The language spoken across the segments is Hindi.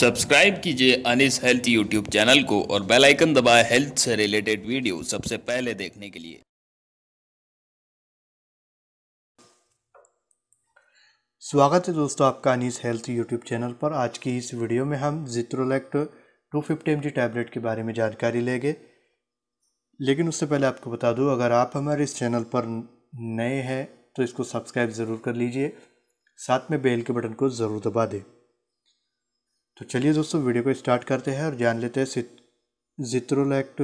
सब्सक्राइब कीजिए अनिस हेल्थ यूट्यूब चैनल को और बेल आइकन दबाएं हेल्थ से रिलेटेड वीडियो सबसे पहले देखने के लिए स्वागत है दोस्तों आपका अनिस हेल्थ यूट्यूब चैनल पर आज की इस वीडियो में हम Zithrolect two fifty M tablet के बारे में जानकारी लेंगे लेकिन उससे पहले आपको बता दूँ अगर आप हमारे इस चैनल पर नए हैं तो इसको सब्सक्राइब ज़रूर कर लीजिए साथ में बेल के बटन को ज़रूर दबा दें तो चलिए दोस्तों वीडियो को स्टार्ट करते हैं और जान लेते हैं Zithrolect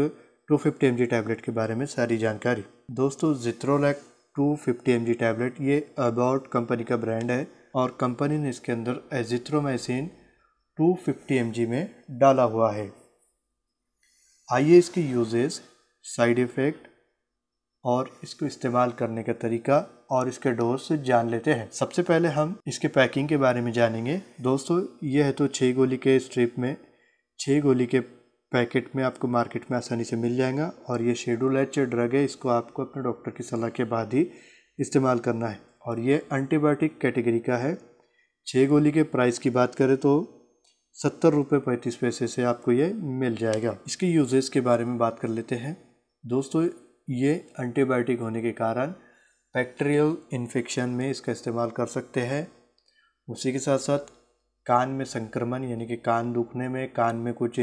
two fifty M tablet के बारे में सारी जानकारी दोस्तों Zithrolect two fifty M tablet ये अबाउट कंपनी का ब्रांड है और कंपनी ने इसके अंदर एजिथ्रोमाइसिन टू फिफ्टी एम में डाला हुआ है आइए इसके यूजेस साइड इफ़ेक्ट और इसको इस्तेमाल करने का तरीका और इसके डोज जान लेते हैं सबसे पहले हम इसके पैकिंग के बारे में जानेंगे दोस्तों यह है तो छः गोली के स्ट्रिप में छः गोली के पैकेट में आपको मार्केट में आसानी से मिल जाएगा और ये शेड्यूल एच ड्रग है इसको आपको अपने डॉक्टर की सलाह के बाद ही इस्तेमाल करना है और ये एंटीबायोटिक कैटेगरी का है छः गोली के प्राइस की बात करें तो सत्तर रुपये पैंतीस पैसे से आपको ये मिल जाएगा इसके यूजेस के बारे में बात कर लेते हैं दोस्तों ये एंटीबायोटिक होने के कारण बैक्टीरियल इन्फेक्शन में इसका इस्तेमाल कर सकते हैं उसी के साथ साथ कान में संक्रमण यानी कि कान दुखने में कान में कुछ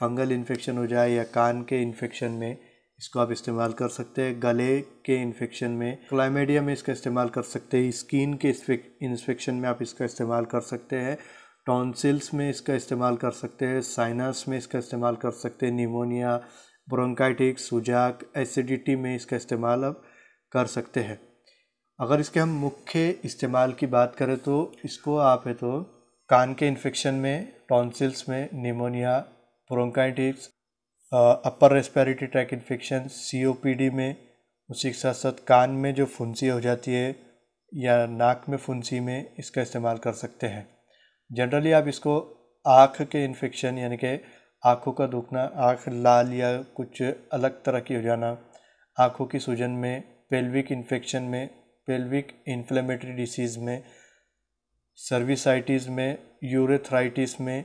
फंगल इन्फेक्शन हो जाए या कान के इन्फेक्शन में इसको आप इस्तेमाल कर सकते हैं गले के इन्फेक्शन में क्लाइमेडिया में इसका इस्तेमाल कर सकते हैं स्किन के इन्फेक्शन में आप इसका इस्तेमाल कर सकते हैं टॉन्सिल्स में इसका इस्तेमाल कर सकते हैं साइनस में इसका इस्तेमाल कर सकते हैं निमोनिया ब्रोंकाइटिक सुजाक एसिडिटी में इसका इस्तेमाल अब कर सकते हैं अगर इसके हम मुख्य इस्तेमाल की बात करें तो इसको आप है तो कान के इन्फेक्शन में टॉन्सिल्स में pneumonia bronchitis upper respiratory tract infection COPD में उसी के साथ साथ कान में जो फुंसी हो जाती है या नाक में फुंसी में इसका इस्तेमाल कर सकते हैं जनरली आप इसको आँख के इन्फेक्शन यानी कि आँखों का दुखना आँख लाल या कुछ अलग तरह की हो जाना आँखों की सूजन में पेल्विक इन्फेक्शन में पेल्विक इन्फ्लेमेटरी डिसीज़ में सर्विसाइटिस में यूरेथराइटिस में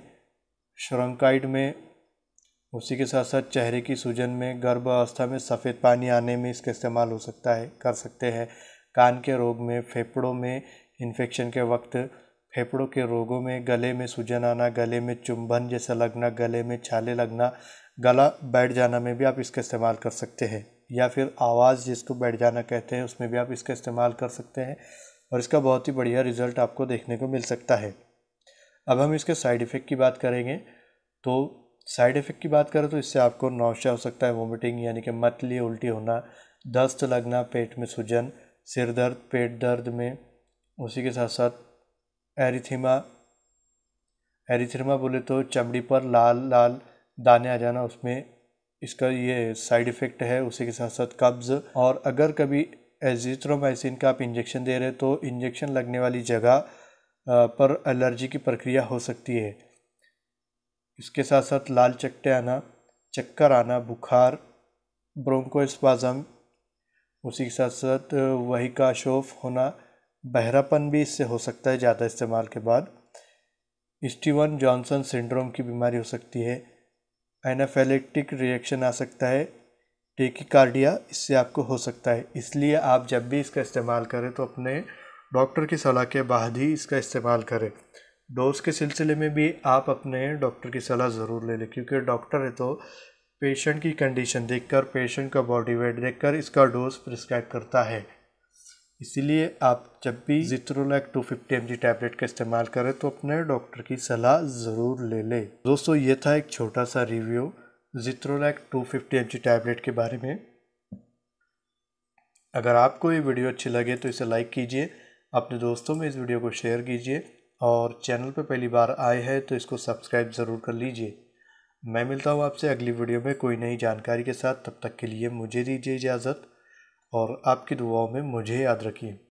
श्रंकाइड में उसी के साथ साथ चेहरे की सूजन में गर्भ अवस्था में सफ़ेद पानी आने में इसका इस्तेमाल हो सकता है कर सकते हैं कान के रोग में फेफड़ों में इन्फेक्शन के वक्त फेफड़ों के रोगों में गले में सूजन आना गले में चुंबन जैसा लगना गले में छाले लगना गला बैठ जाना में भी आप इसका इस्तेमाल कर सकते हैं या फिर आवाज़ जिसको बैठ जाना कहते हैं उसमें भी आप इसका इस्तेमाल कर सकते हैं और इसका बहुत ही बढ़िया रिज़ल्ट आपको देखने को मिल सकता है अब हम इसके साइड इफ़ेक्ट की बात करेंगे तो साइड इफ़ेक्ट की बात करें तो इससे आपको नौशा हो सकता है वोमिटिंग यानी कि मतली उल्टी होना दस्त लगना पेट में सूजन सिर दर्द पेट दर्द में उसी के साथ साथ एरिथीमा एरिथ्रमा बोले तो चमड़ी पर लाल लाल दाने आ जाना उसमें इसका ये साइड इफ़ेक्ट है उसी के साथ साथ कब्ज़ और अगर कभी एजिथ्रोमाइसिन का आप इंजेक्शन दे रहे हैं तो इंजेक्शन लगने वाली जगह पर एलर्जी की प्रक्रिया हो सकती है इसके साथ साथ लाल चट्टे आना चक्कर आना बुखार ब्रोंकोस्पाजम उसी के साथ साथ वही का शोफ होना बहरापन भी इससे हो सकता है ज़्यादा इस्तेमाल के बाद स्टीवन जॉनसन सिंड्रोम की बीमारी हो सकती है एनाफेलेक्टिक रिएक्शन आ सकता है टेकिकार्डिया इससे आपको हो सकता है इसलिए आप जब भी इसका इस्तेमाल करें तो अपने डॉक्टर की सलाह के बाद ही इसका इस्तेमाल करें डोज के सिलसिले में भी आप अपने डॉक्टर की सलाह ज़रूर ले लें क्योंकि डॉक्टर है तो पेशेंट की कंडीशन देखकर पेशेंट का बॉडी वेट देखकर इसका डोज प्रिस्क्राइब करता है इसीलिए आप जब भी Zithrolac two fifty M tablet का इस्तेमाल करें तो अपने डॉक्टर की सलाह ज़रूर ले लें दोस्तों ये था एक छोटा सा review Zithrolac two fifty M tablet के बारे में अगर आपको ये वीडियो अच्छी लगे तो इसे लाइक कीजिए अपने दोस्तों में इस वीडियो को शेयर कीजिए और चैनल पर पहली बार आए हैं तो इसको सब्सक्राइब ज़रूर कर लीजिए मैं मिलता हूँ आपसे अगली वीडियो में कोई नई जानकारी के साथ तब तक के लिए मुझे दीजिए इजाज़त और आपकी दुआओं में मुझे याद रखिए